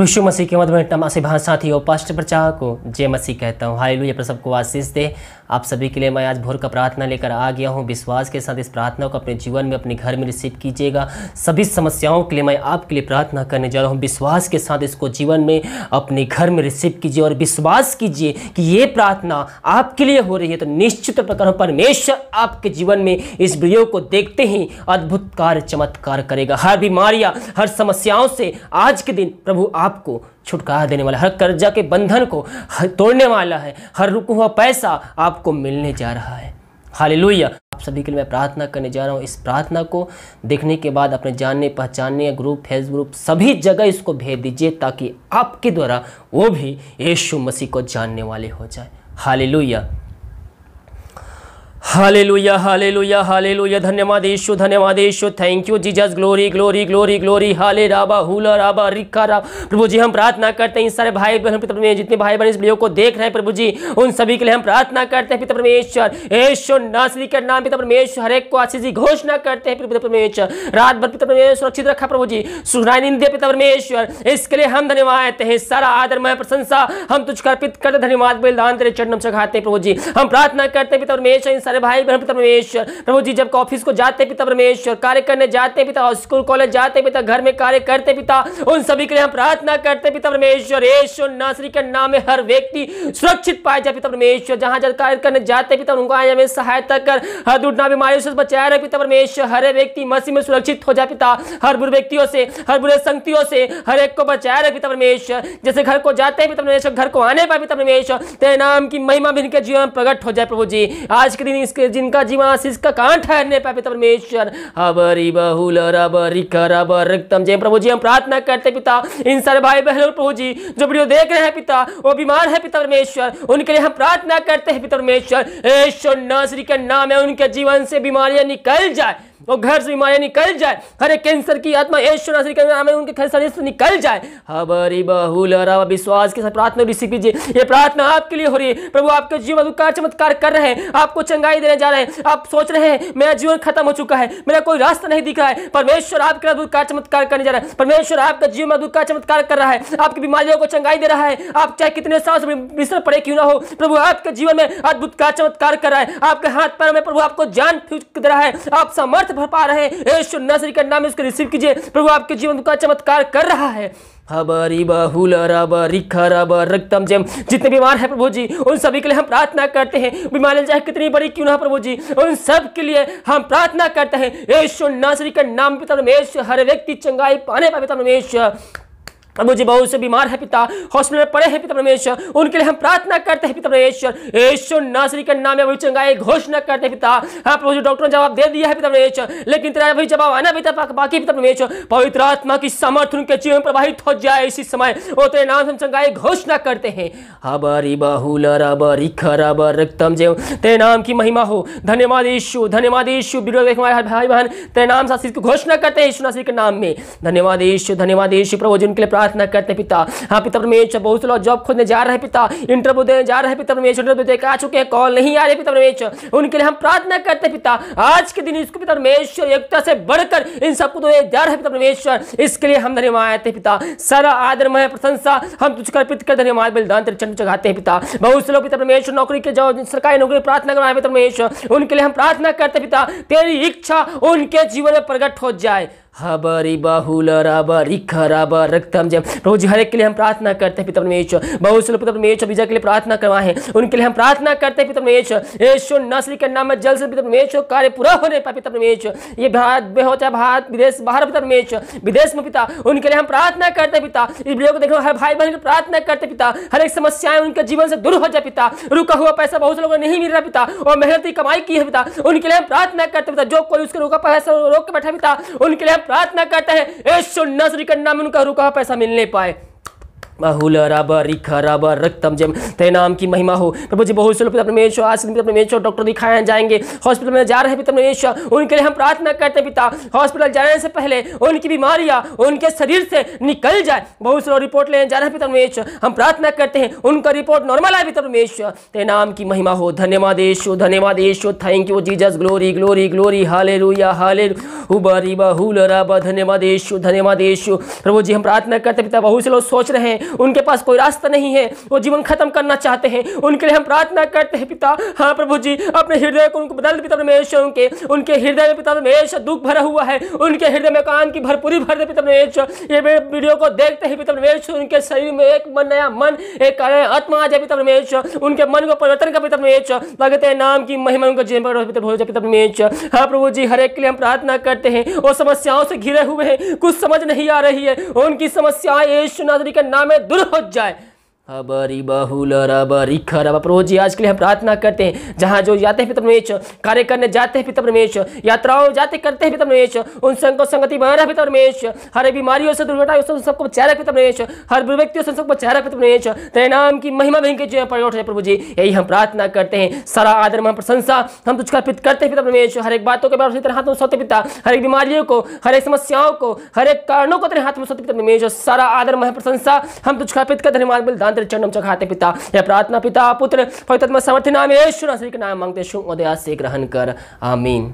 यीशु मसीह के मद में भाषा थी और पास्ट प्रचार को जय मसीह कहता हूँ हाई लू ये पर सबको आशीष दे आप सभी के लिए मैं आज भोर का प्रार्थना लेकर आ गया हूँ विश्वास के साथ इस प्रार्थना को अपने जीवन में अपने घर में रिसीव कीजिएगा सभी समस्याओं के लिए मैं आपके लिए प्रार्थना करने जा रहा हूँ विश्वास के साथ इसको जीवन में अपने घर में रिसीव कीजिए और विश्वास कीजिए कि ये प्रार्थना आपके लिए हो रही है तो निश्चित प्रकार परमेश्वर आपके जीवन में इस वीडियो को देखते ही अद्भुत कार्य चमत्कार करेगा हर बीमारियाँ हर समस्याओं से आज के दिन प्रभु आपको छुटकारा देने वाला हर कर्जा के बंधन को तोड़ने वाला है हर रुक हुआ पैसा आपको मिलने जा रहा है हाली आप सभी के लिए मैं प्रार्थना करने जा रहा हूँ इस प्रार्थना को देखने के बाद अपने जानने पहचानने ग्रुप फेस ग्रुप सभी जगह इसको भेज दीजिए ताकि आपके द्वारा वो भी यीशु मसीह को जानने वाले हो जाए हाली हाले लुया हाले लुया हाले लुया धन्यवाद यीशु धन्यवाद यीशु thank you Jesus glory glory glory glory हाले राबा हुला राबा रिक्का रा प्रभु जी हम प्रार्थना करते हैं इन सारे भाई बहन पिता परमेश्वर जितने भाई बहन इस वीडियो को देख रहे हैं प्रभु जी उन सभी के लिए हम प्रार्थना करते हैं पिता परमेश्वर यीशु नासरी के नाम पिता परमेश्वर हर एक को आशीष जी घोषणा करते हैं पिता परमेश्वर रात भर पिता परमेश्वर सुरक्षित रखा प्रभु जी सुनाई दे पिता परमेश्वर इसके लिए हम धन्यवाद देते हैं सारा आदर आदरमय प्रशंसा हम तुझको अर्पित करते धन्यवाद बलिदान तेरे चरणों से खाते हैं प्रभु जी हम प्रार्थना करते हैं पिता परमेश्वर इन सारे भाई बहन पिता परमेश्वर प्रभु जी जब ऑफिस को जाते पिता परमेश्वर कार्य करने जाते पिता स्कूल कॉलेज जाते पिता घर में कार्य करते पिता उन सभी के लिए हम प्रार्थना करते पिता परमेश्वर यीशु नासरी के नाम में हर व्यक्ति सुरक्षित पाए जाए पिता परमेश्वर जहां जहाँ कार्य करने जाते पिता उनको आज हमें सहायता कर हर दुर्घटना बीमारियों से बचाए रहे पिता परमेश्वर हर व्यक्ति मसी में सुरक्षित हो जाए पिता हर बुरे व्यक्तियों से हर बुरे संगतियों से हर एक को बचाए रहे पिता परमेश्वर जैसे घर को जाते हैं पिता परमेश्वर घर को आने पाए पिता परमेश्वर तेरे नाम की महिमा भी इनके जीवन प्रकट हो जाए प्रभु जी आज के दिन इसके जिनका जीवाशीष का कहाँ ठहरने पिता परमेश्वर हबरी बहुल रबरी करब रक्तम जय प्रभु जी हम प्रार्थना करते पिता इन सारे भाई बहनों प्रभु जी जो वीडियो देख रहे हैं पिता वो बीमार है पिता परमेश्वर उनके लिए हम प्रार्थना करते हैं पिता परमेश्वर यीशु नासरी के नाम है उनके जीवन से बीमारियां निकल जाए वो घर से बीमारियां निकल जाए हर कैंसर की आत्मा ईश्वर श्री उनके कैंसर से निकल जाए हबरी बहुल विश्वास के साथ प्रार्थना रिसीव कीजिए ये प्रार्थना आपके लिए हो रही है प्रभु आपके जीवन का चमत्कार कर रहे हैं आपको चंगाई देने जा रहे हैं आप सोच रहे हैं मेरा जीवन खत्म हो चुका है मेरा कोई रास्ता नहीं दिख रहा है परमेश्वर आपके अद्भुत का चमत्कार करने जा रहा है परमेश्वर आपका जीवन अद्भुत का चमत्कार कर रहा है आपकी बीमारियों को चंगाई दे रहा है आप चाहे कितने सांस बिस्तर पड़े क्यों ना हो प्रभु आपके जीवन में अद्भुत का चमत्कार कर रहा है आपके हाथ पैर में प्रभु आपको जान फूक दे रहा है आप समर्थ भर पा रहे हैं यीशु नासरी का नाम इसको रिसीव कीजिए प्रभु आपके जीवन का चमत्कार कर रहा है हबरी बहुल रब रिख रब रक्तम जम जितने बीमार हैं प्रभु जी उन सभी के लिए हम प्रार्थना करते हैं बीमारी चाहे कितनी बड़ी क्यों ना प्रभु जी उन सब के लिए हम प्रार्थना करते हैं यीशु नासरी के नाम पिता रमेश हर व्यक्ति चंगाई पाने पा पिता रमेश प्रभु जी बहुत से बीमार है पिता हॉस्पिटल में पड़े हैं पिता परमेश्वर उनके लिए हम प्रार्थना करते हैं पिता परमेश्वर ईश्वर नासरी के नाम में चंगाई घोषणा करते हैं पिता हाँ प्रभु जी डॉक्टर ने जवाब दे दिया है पिता परमेश्वर लेकिन तेरा भी जवाब आना पिता बाकी पिता परमेश्वर पवित्र आत्मा की समर्थ उनके जीवन प्रभावित हो जाए इसी समय वो तेरे नाम से हम चंगाई घोषणा करते हैं हबरी बहुल रबरी खरबर रक्तम जेव तेरे नाम की महिमा हो धन्यवाद यीशु धन्यवाद यीशु वीडियो देख हमारे भाई बहन तेरे नाम से घोषणा करते हैं ईश्वर नासरी के नाम में धन्यवाद यीशु धन्यवाद यीशु प्रभु जी उनके लिए प्रार्थना करते पिता हाँ पिता परमेश्वर बहुत से लोग जॉब खोजने जा रहे पिता इंटरव्यू देने जा रहे पिता परमेश्वर इंटरव्यू देकर आ चुके हैं कॉल नहीं आ रहे पिता परमेश्वर उनके लिए हम प्रार्थना करते पिता आज के दिन इसको पिता परमेश्वर एकता से बढ़कर इन सबको तो जा रहे पिता परमेश्वर इसके लिए हम धन्यवाद आते पिता सारा आदर मह प्रशंसा हम तुझको अर्पित कर धन्यवाद बलिदान तेरे चरण चढ़ाते हैं पिता बहुत से लोग पिता परमेश्वर नौकरी के जाओ सरकारी नौकरी प्रार्थना करवाए पिता परमेश्वर उनके लिए हम प्रार्थना करते पिता तेरी इच्छा उनके जीवन में प्रकट हो जाए हबरी बहुल राबा रिख राबा रक्तम जब रोज हर एक के लिए हम प्रार्थना करते हैं पिता परमेश्वर बहुत से लोग पिता परमेश्वर विजय के लिए प्रार्थना करवाए हैं उनके लिए हम प्रार्थना करते हैं पिता परमेश्वर यशो नसरी के नाम जल से पिता परमेश्वर कार्य पूरा होने पाए पिता परमेश्वर ये भारत में होता है भारत विदेश बाहर पिता परमेश्वर विदेश में पिता उनके लिए हम प्रार्थना करते पिता इस वीडियो को देखो हर भाई बहन प्रार्थना करते पिता हर एक समस्याएं उनके जीवन से दूर हो जाए पिता रुका हुआ पैसा बहुत लोगों को नहीं मिल रहा पिता और मेहनत की कमाई की है पिता उनके लिए हम प्रार्थना करते पिता जो कोई उसके रुका पैसा रोक के बैठा पिता उनके लिए प्रार्थना करता है यीशु नासरी करना में उनका रुका पैसा मिलने पाए बाहुल रब रिख रब रक्तम जम तय नाम की महिमा हो प्रभु जी बहुत से लोग पिता परमेश्वर आज अपने परमेश्वर डॉक्टर दिखाए जाएंगे हॉस्पिटल में जा रहे हैं अपने परमेश्वर उनके लिए हम प्रार्थना करते पिता हॉस्पिटल जाने से पहले उनकी बीमारियाँ उनके शरीर से निकल जाए बहुत से लोग रिपोर्ट लेने जा रहे हैं पिता परमेश्वर हम प्रार्थना करते हैं उनका रिपोर्ट नॉर्मल आए पिता परमेश्वर तय नाम की महिमा हो धन्यवाद यशो धन्यवाद यशो thank you Jesus glory glory glory hallelujah हाले उबरी बाहुल रब धन्यवाद यशो धन्यवाद यशो प्रभु जी हम प्रार्थना करते पिता बहुत से लोग सोच रहे हैं उनके पास कोई रास्ता नहीं है वो जीवन खत्म करना चाहते हैं उनके लिए हम प्रार्थना करते हैं पिता हाँ प्रभु जी अपने हृदय को उनको बदल पिता परमेश्वर उनके उनके हृदय में पिता परमेश्वर दुख भरा हुआ है उनके हृदय में कान की भरपूरी भर दे पिता परमेश्वर ये वीडियो को देखते ही पिता परमेश्वर उनके शरीर में एक मन नया मन एक आत्मा आ जाए पिता परमेश्वर उनके मन को परिवर्तन का पिता परमेश्वर लगते हैं नाम की महिमा उनका जीवन पर पिता भोज पिता परमेश्वर हाँ प्रभु जी हर एक के लिए हम प्रार्थना करते हैं वो समस्याओं से घिरे हुए हैं कुछ समझ नहीं आ रही है उनकी समस्याएं यीशु नाजरी के नाम में हो जाए हबरी बहुल रबरी प्रभु जी आज के लिए हम प्रार्थना करते हैं जहाँ जो जाते हैं पिता परमेश कार्य करने जाते हैं पिता परमेश यात्राओं जाते करते हैं पिता परमेश उन संग संगति बना रहे पिता परमेश हर बीमारियों से दुर्घटना सबको बचा रहा पिता परमेश हर व्यक्तियों से सबको बचा रहा पिता परमेश तेरे नाम की महिमा बहन के जो है प्रयोग प्रभु जी यही हम प्रार्थना करते हैं सारा आदर महा प्रशंसा हम तुझका पित करते हैं पिता परमेश हर एक बातों के बारे में हाथ में सत्य पिता हर एक बीमारियों को हर एक समस्याओं को हर एक कारणों को तेरे हाथ में सत्य पिता परमेश सारा आदर महा प्रशंसा हम तुझका पित कर धन्यवाद बलिदान चरणम च खाते पिता यह प्रार्थना पिता पुत्र पवित्र समर्थ नाम यीशु श्री के नाम मांगते शुभ उदय से ग्रहण कर आमीन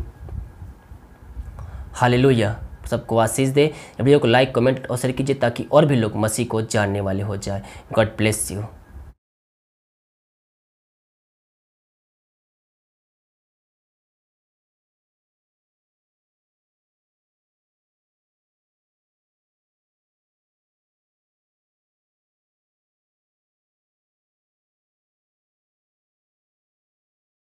हालेलुया सबको आशीष दे वीडियो को लाइक कमेंट और शेयर कीजिए ताकि और भी लोग मसीह को जानने वाले हो जाए गॉड ब्लेस यू